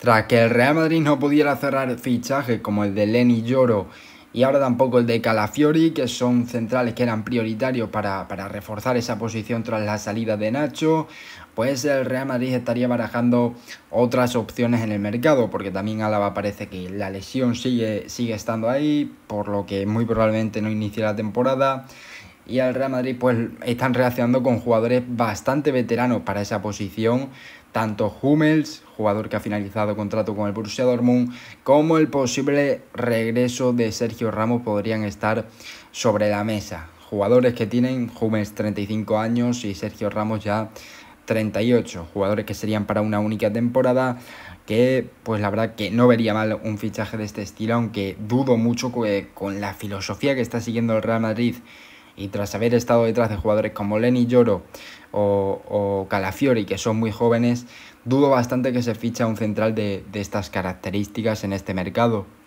Tras que el Real Madrid no pudiera cerrar fichajes como el de Lenny Lloro y ahora tampoco el de Calafiori, que son centrales que eran prioritarios para, reforzar esa posición tras la salida de Nacho, pues el Real Madrid estaría barajando otras opciones en el mercado, porque también Álava parece que la lesión sigue, sigue estando ahí, por lo que muy probablemente no inicie la temporada y al Real Madrid pues están relacionando con jugadores bastante veteranos para esa posición, tanto Hummels, jugador que ha finalizado contrato con el Borussia Dortmund, como el posible regreso de Sergio Ramos podrían estar sobre la mesa. Jugadores que tienen Hummels 35 años y Sergio Ramos ya 38, jugadores que serían para una única temporada, que pues la verdad que no vería mal un fichaje de este estilo, aunque dudo mucho con la filosofía que está siguiendo el Real Madrid y tras haber estado detrás de jugadores como Lenny Lloro o, Calafiori, que son muy jóvenes, dudo bastante que se ficha un central de estas características en este mercado.